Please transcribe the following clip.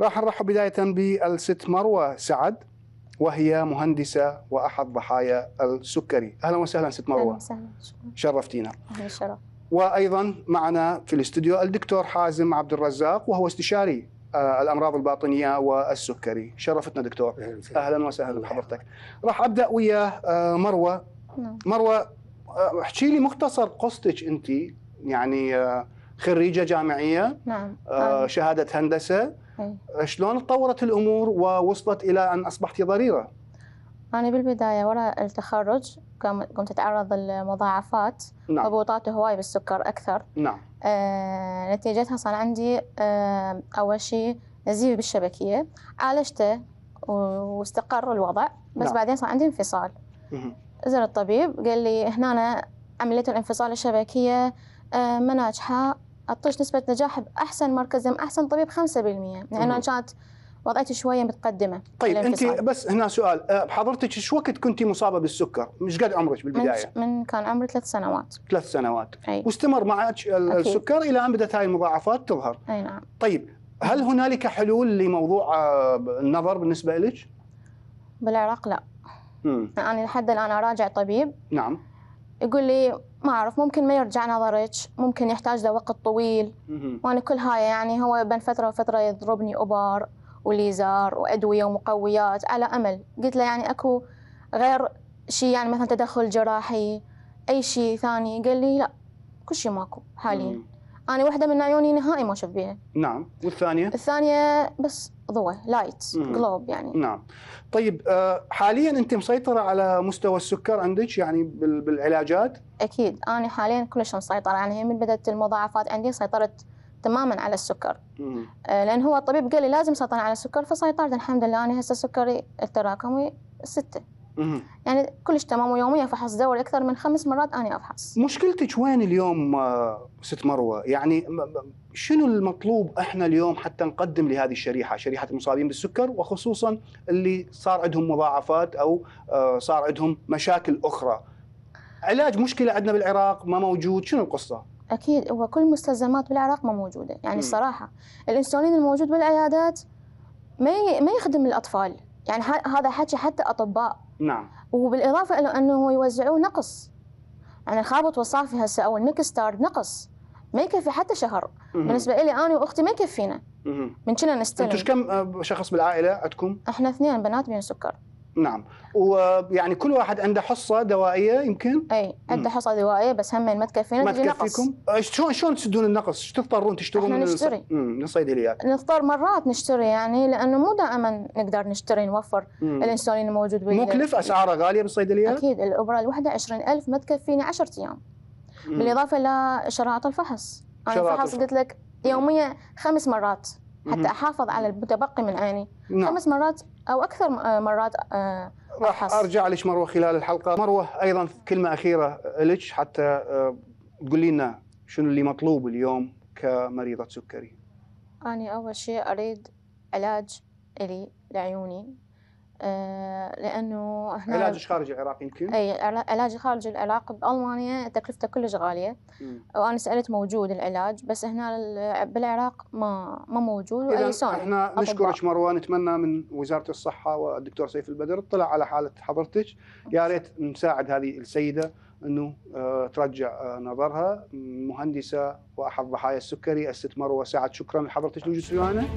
راح نرحب بداية بالست مروة سعد وهي مهندسة وأحد ضحايا السكري أهلا وسهلا ست مروة أهلا وسهلا شرفتينا أهلا شرف وأيضا معنا في الاستوديو الدكتور حازم عبد الرزاق وهو استشاري آه، الامراض الباطنيه والسكري شرفتنا دكتور اهلا وسهلا بحضرتك راح ابدا ويا آه، مروه نعم. مروه آه، احكي لي مختصر قصتك انت يعني خريجه جامعيه نعم شهاده هندسه أي. شلون تطورت الامور ووصلت الى ان اصبحت ضريره؟ انا بالبدايه وراء التخرج قمت اتعرض لمضاعفات نعم. هبوطات هواي بالسكر اكثر نعم آه نتيجتها صار عندي آه اول شيء نزيف بالشبكيه عالجته واستقر الوضع بس نعم. بعدين صار عندي انفصال زر الطبيب قال لي هنا أنا عمليه الانفصال الشبكيه آه ما ناجحه اطش نسبة نجاح بأحسن مركز يم يعني أحسن طبيب 5% لأنه يعني كانت وضعيتي شويه متقدمه طيب انت بس هنا سؤال أه، بحضرتك شو وقت كنت مصابه بالسكر؟ مش قد عمرك بالبدايه؟ من, من كان عمري ثلاث سنوات ثلاث سنوات أي. واستمر معك السكر الى ان بدات هاي المضاعفات تظهر اي نعم طيب هل هنالك حلول لموضوع أه، النظر بالنسبه لك؟ بالعراق لا امم انا يعني لحد الان اراجع طبيب نعم يقول لي ما اعرف ممكن ما يرجع نظرك ممكن يحتاج له وقت طويل وانا كل هاي يعني هو بين فتره وفتره يضربني اوبر وليزر وادويه ومقويات على امل قلت له يعني اكو غير شيء يعني مثلا تدخل جراحي اي شيء ثاني قال لي لا كل شيء ماكو حاليا انا واحده من عيوني نهائي ما اشوف بيها نعم والثانيه الثانيه بس ضوء لايت جلوب يعني نعم طيب آه، حاليا انت مسيطره على مستوى السكر عندك يعني بالعلاجات اكيد انا حاليا كلش مسيطره يعني من بدات المضاعفات عندي سيطرت تماما على السكر مم. آه، لان هو الطبيب قال لي لازم سيطرة على السكر فسيطرت الحمد لله انا هسه سكري التراكمي سته يعني كلش تمام ويوميا فحص دوري اكثر من خمس مرات اني افحص مشكلتك وين اليوم آه، ست مروه يعني شنو المطلوب احنا اليوم حتى نقدم لهذه الشريحه شريحه المصابين بالسكر وخصوصا اللي صار عندهم مضاعفات او آه، صار عندهم مشاكل اخرى علاج مشكله عندنا بالعراق ما موجود شنو القصه اكيد هو كل المستلزمات بالعراق ما موجوده يعني الصراحه الانسولين الموجود بالعيادات ما ما يخدم الاطفال يعني هذا حكي حتى اطباء نعم وبالاضافه الى انه يوزعون نقص يعني الخابط والصافي هسه او النيك نقص ما يكفي حتى شهر مم. بالنسبه لي انا واختي ما يكفينا من كنا نستلم انتم كم آه، شخص بالعائله عندكم؟ احنا اثنين بنات بين سكر نعم ويعني كل واحد عنده حصه دوائيه يمكن اي عنده حصه دوائيه بس هم ما تكفينا ما تكفيكم شلون شلون تسدون النقص شو تضطرون تشترون احنا نشتري من الصيدليات نضطر مرات نشتري يعني لانه مو دائما نقدر نشتري نوفر الانسولين الموجود مكلف اسعاره غاليه بالصيدليات اكيد الابره الواحده 20000 ما تكفيني 10 ايام بالاضافه لشراعه الفحص انا الفحص قلت لك يوميا خمس مرات حتى احافظ على المتبقي من عيني نعم. خمس مرات او اكثر آه، مرات آه، راح ارجع لك مروه خلال الحلقه مروه ايضا كلمه اخيره لك حتى آه، تقولي لنا شنو اللي مطلوب اليوم كمريضه سكري انا اول شيء اريد علاج لي لعيوني آه، لانه احنا علاجك خارج العراق يمكن؟ اي علاجي خارج العراق بالمانيا تكلفته كلش غاليه مم. وانا سالت موجود العلاج بس هنا بالعراق ما ما موجود واي سنه احنا نشكرك مروه نتمنى من وزاره الصحه والدكتور سيف البدر اطلع على حاله حضرتك يا ريت نساعد هذه السيده انه آه، ترجع آه، نظرها مهندسه واحد ضحايا السكري الست مروه سعد شكرا لحضرتك لوجودك ويانا